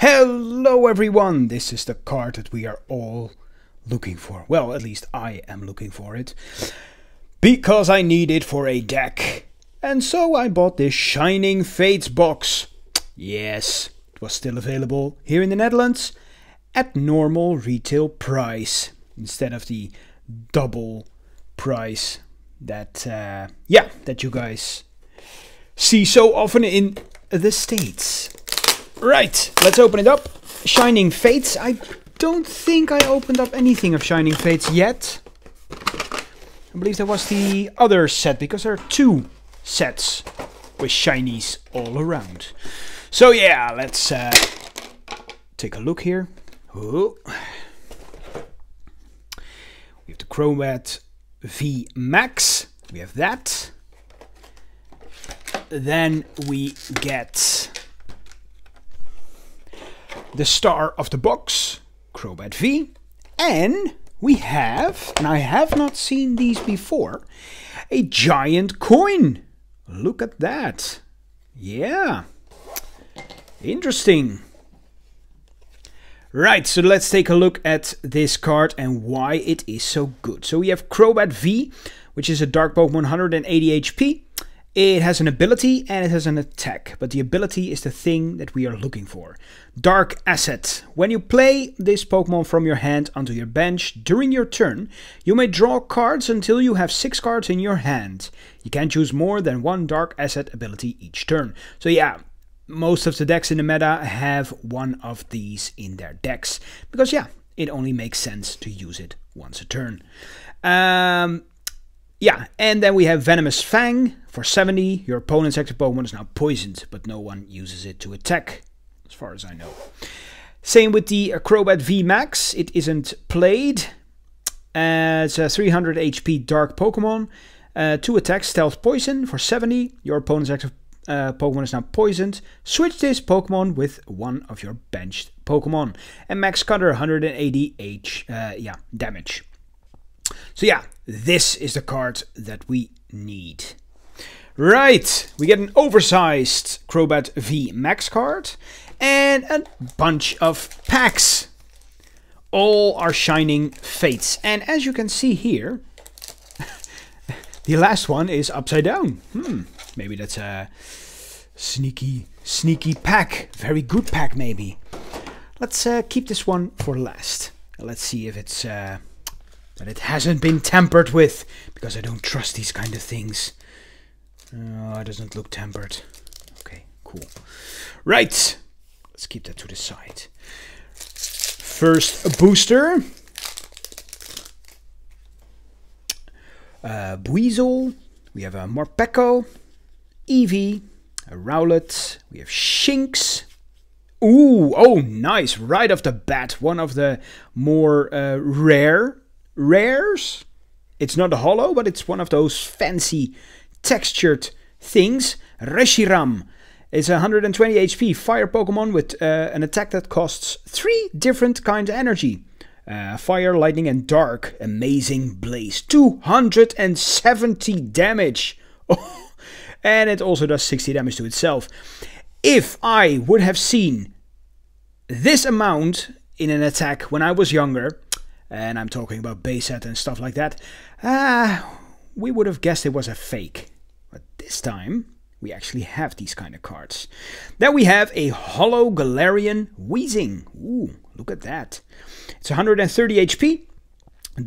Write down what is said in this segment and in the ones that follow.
Hello everyone! This is the card that we are all looking for. Well, at least I am looking for it. Because I need it for a deck. And so I bought this Shining Fates box. Yes, it was still available here in the Netherlands at normal retail price. Instead of the double price that, uh, yeah, that you guys see so often in the States. Right, let's open it up. Shining Fates. I don't think I opened up anything of Shining Fates yet. I believe that was the other set, because there are two sets with shinies all around. So yeah, let's uh, take a look here. Ooh. We have the Chromat V Max. We have that. Then we get the star of the box, Crobat V, and we have, and I have not seen these before, a giant coin. Look at that. Yeah. Interesting. Right, so let's take a look at this card and why it is so good. So we have Crobat V, which is a Dark Pokemon 180 HP. It has an ability and it has an attack, but the ability is the thing that we are looking for. Dark Asset. When you play this Pokemon from your hand onto your bench during your turn, you may draw cards until you have 6 cards in your hand. You can choose more than one Dark Asset ability each turn. So yeah, most of the decks in the meta have one of these in their decks. Because yeah, it only makes sense to use it once a turn. Um, yeah, and then we have Venomous Fang. For 70, your opponent's active Pokemon is now poisoned, but no one uses it to attack, as far as I know. Same with the Acrobat V Max. It isn't played. Uh, it's a 300 HP Dark Pokemon. Uh, two attacks, Stealth Poison for 70. Your opponent's active uh, Pokemon is now poisoned. Switch this Pokemon with one of your benched Pokemon. And max counter 180 H, uh, yeah, damage. So yeah, this is the card that we need. Right, we get an oversized Crobat V Max card and a bunch of packs. All are shining fates. And as you can see here, the last one is upside down. Hmm, maybe that's a sneaky, sneaky pack. Very good pack, maybe. Let's uh, keep this one for last. Let's see if it's... Uh, that it hasn't been tampered with, because I don't trust these kind of things. Uh, it doesn't look tampered. Okay, cool. Right, let's keep that to the side. First booster. Uh, Buizel. We have a Morpeko. Eevee. A Rowlet. We have Shinx. Ooh, oh, nice. Right off the bat, one of the more uh, rare rares. It's not a hollow, but it's one of those fancy textured things. Reshiram is 120 HP fire Pokemon with uh, an attack that costs three different kinds of energy. Uh, fire, lightning, and dark. Amazing blaze. 270 damage. and it also does 60 damage to itself. If I would have seen this amount in an attack when I was younger, and I'm talking about Bayset and stuff like that, ah, uh, we would have guessed it was a fake. But this time, we actually have these kind of cards. Then we have a Hollow Galarian Weezing. Ooh, look at that. It's 130 HP.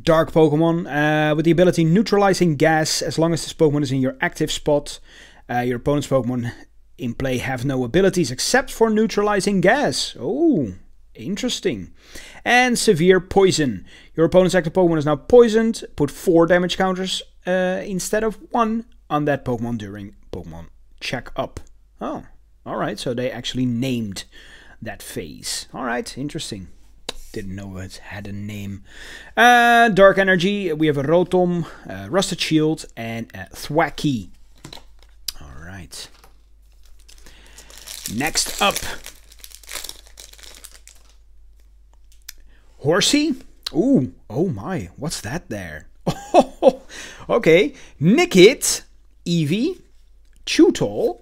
Dark Pokemon uh, with the ability Neutralizing Gas. As long as this Pokemon is in your active spot, uh, your opponent's Pokemon in play have no abilities except for Neutralizing Gas. Ooh. Interesting. And severe poison. Your opponent's active Pokemon is now poisoned. Put four damage counters uh, instead of one on that Pokemon during Pokemon check up. Oh, all right. So they actually named that phase. All right, interesting. Didn't know it had a name. Uh, Dark Energy. We have a Rotom, Rusted Shield, and a Thwacky. All right. Next up, Horsey? Ooh, oh my, what's that there? okay, Nikit, Eevee, Chutol,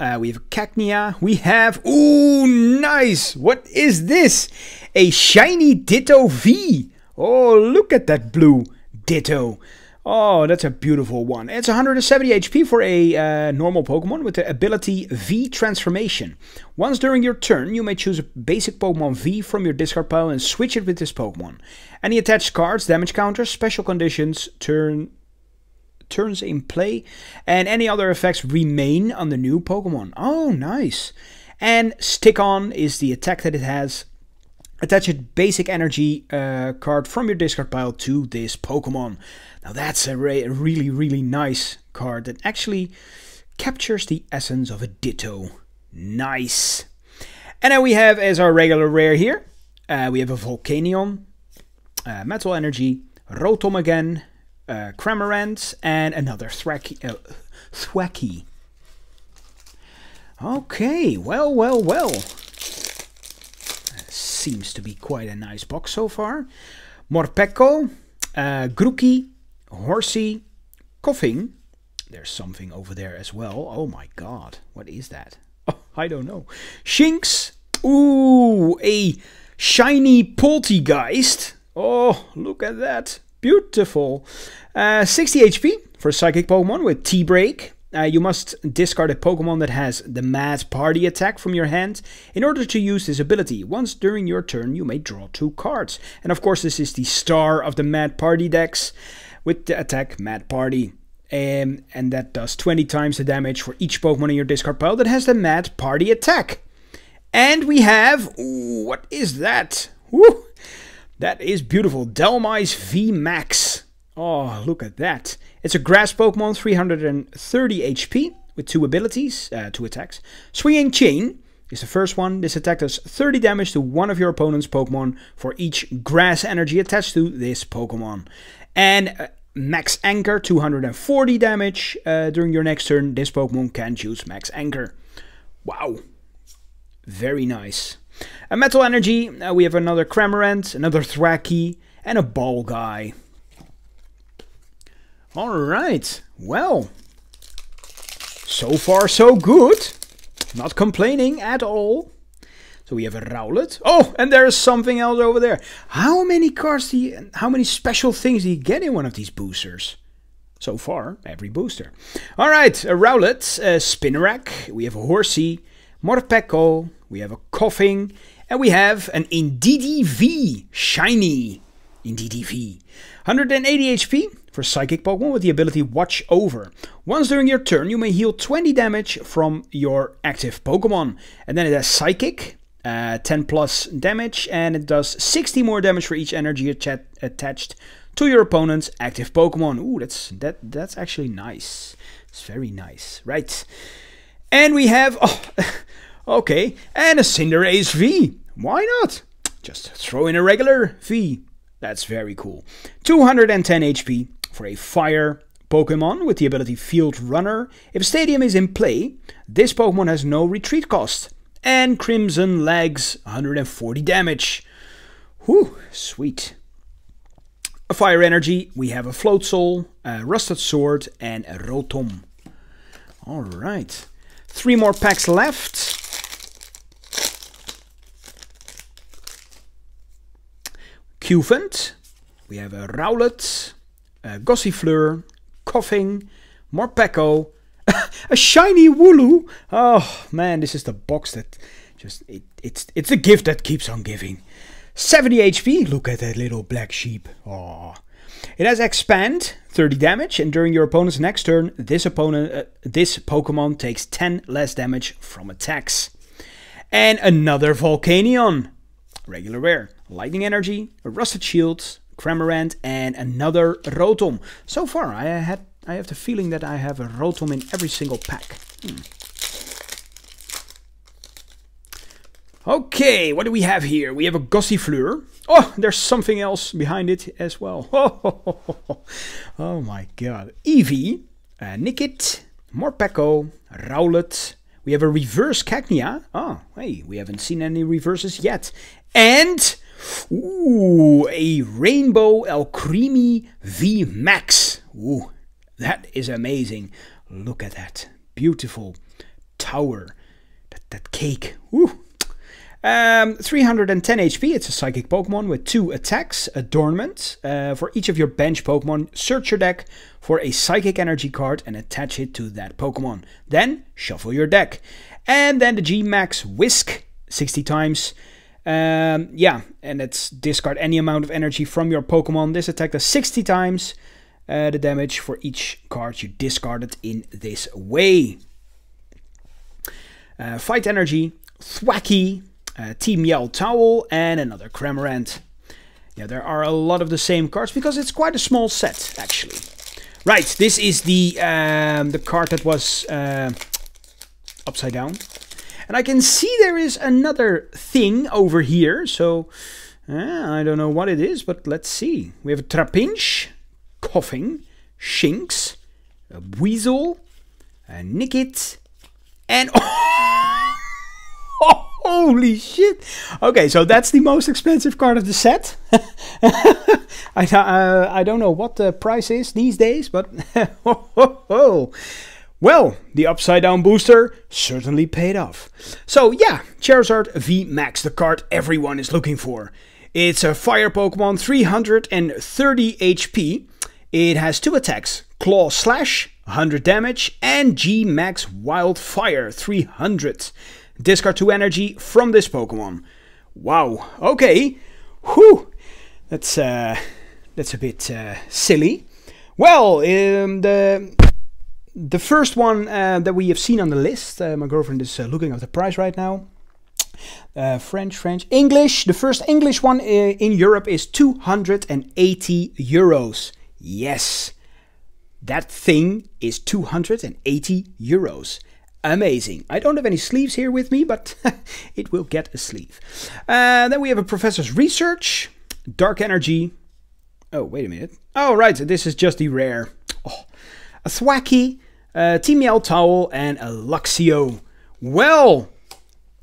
uh, we have Cacnea, we have, ooh, nice, what is this? A shiny Ditto V. Oh, look at that blue Ditto. Oh, that's a beautiful one. It's 170 HP for a uh, normal Pokemon with the ability V Transformation. Once during your turn, you may choose a basic Pokemon V from your discard pile and switch it with this Pokemon. Any attached cards, damage counters, special conditions, turn turns in play, and any other effects remain on the new Pokemon. Oh, nice. And Stick On is the attack that it has Attach a basic energy uh, card from your discard pile to this Pokemon. Now that's a re really, really nice card that actually captures the essence of a Ditto. Nice. And then we have as our regular rare here, uh, we have a Volcanion, uh, Metal Energy, Rotom again, uh, Cramorant, and another Thwacky. Uh, Okay, well, well, well seems to be quite a nice box so far. Morpeko, uh, Grookey, Horsey, Coughing. There's something over there as well. Oh my god, what is that? Oh, I don't know. Shinx. Ooh, a shiny Poltegeist. Oh, look at that. Beautiful. Uh, 60 HP for Psychic Pokemon with T-Break uh, you must discard a Pokemon that has the Mad Party attack from your hand in order to use this ability. Once during your turn, you may draw two cards. And of course, this is the star of the Mad Party decks with the attack Mad Party. Um, and that does 20 times the damage for each Pokemon in your discard pile that has the Mad Party attack. And we have. Ooh, what is that? Woo! That is beautiful. Delmise V Max. Oh, look at that. It's a grass Pokemon, 330 HP, with two abilities, uh, two attacks. Swinging Chain is the first one. This attack does 30 damage to one of your opponent's Pokemon for each grass energy attached to this Pokemon. And uh, Max Anchor, 240 damage. Uh, during your next turn, this Pokemon can choose Max Anchor. Wow. Very nice. A Metal Energy, uh, we have another Cramorant, another Thwacky, and a Ball Guy. All right. Well, so far so good. Not complaining at all. So we have a Rowlet. Oh, and there is something else over there. How many cards do you, how many special things do you get in one of these boosters? So far, every booster. All right, a Rowlet, a Spinarak, we have a Horsey, Morpeko, we have a Coughing, and we have an Indeedee V, shiny Indeedee V. 180 HP, for Psychic Pokemon with the ability Watch Over. Once during your turn, you may heal 20 damage from your active Pokemon. And then it has Psychic, uh, 10 plus damage, and it does 60 more damage for each energy attached to your opponent's active Pokemon. Ooh, that's, that, that's actually nice. It's very nice. Right. And we have... Oh, okay. And a Cinderace V. Why not? Just throw in a regular V. That's very cool. 210 HP, for a fire Pokemon with the ability Field Runner, if Stadium is in play, this Pokemon has no retreat cost. And Crimson Legs, 140 damage. Whew, sweet. A Fire Energy, we have a Float Soul, a Rusted Sword, and a Rotom. Alright, three more packs left. Cuvent, we have a Rowlet, Eh, gossifleur, Coughing, Morpeko, a shiny Wooloo. Oh man, this is the box that just it, it's it's the gift that keeps on giving. 70 HP. Look at that little black sheep. Oh. It has expand 30 damage, and during your opponent's next turn, this opponent, uh, this Pokemon takes 10 less damage from attacks. And another Volcanion, regular rare, lightning energy, a rusted shield, Cramorant, and another Rotom. So far, I had I have the feeling that I have a Rotom in every single pack. Hmm. Okay, what do we have here? We have a Gossifleur. Oh, there's something else behind it as well. Oh, my god. Eevee, uh, Nikit, Morpeko, Rowlet. We have a reverse Cacnea. Oh, ah, hey, we haven't seen any reverses yet. And Ooh, a Rainbow El Creamy V Max. Ooh, that is amazing. Look at that beautiful tower. That, that cake. Ooh. Um, 310 HP, it's a psychic Pokemon with two attacks, Adornment. Uh, for each of your bench Pokemon, search your deck for a psychic energy card and attach it to that Pokemon. Then shuffle your deck. And then the G Max Whisk 60 times. Um, yeah, and it's discard any amount of energy from your Pokemon. This attack does 60 times uh, the damage for each card you discarded in this way. Uh, fight Energy, Thwacky, uh, Team Yell Towel, and another Cramorant. Yeah, there are a lot of the same cards because it's quite a small set, actually. Right, this is the um, the card that was uh, upside down. And I can see there is another thing over here, so uh, I don't know what it is, but let's see. We have a trapinch, coughing, shinks, a weasel, a uh, nicket, and... Oh, holy shit! Okay, so that's the most expensive card of the set. I, uh, I don't know what the price is these days, but... oh, oh, oh. Well, the upside down booster certainly paid off. So yeah, Charizard Max, the card everyone is looking for. It's a fire Pokemon 330 HP. It has two attacks, Claw Slash, 100 damage, and G-Max Wildfire, 300. Discard 2 energy from this Pokemon. Wow, okay. Whew, that's, uh, that's a bit uh, silly. Well, um, the the first one uh, that we have seen on the list, uh, my girlfriend is uh, looking at the price right now. Uh, French, French, English. The first English one uh, in Europe is 280 euros. Yes, that thing is 280 euros amazing. I don't have any sleeves here with me, but it will get a sleeve. Uh, then we have a professor's research, dark energy. Oh, wait a minute. Oh, right, so this is just the rare. Oh, a thwacky, uh, Team Yell Towel, and Luxio. Well,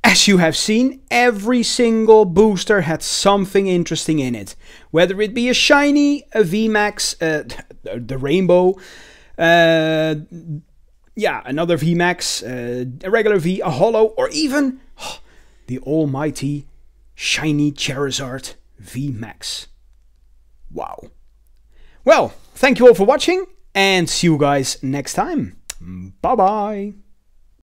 as you have seen, every single booster had something interesting in it. Whether it be a shiny, a VMAX, uh, the rainbow, uh, yeah, another VMAX, uh, a regular V, a hollow, or even oh, the almighty shiny Charizard VMAX. Wow. Well, thank you all for watching, and see you guys next time. Bye bye.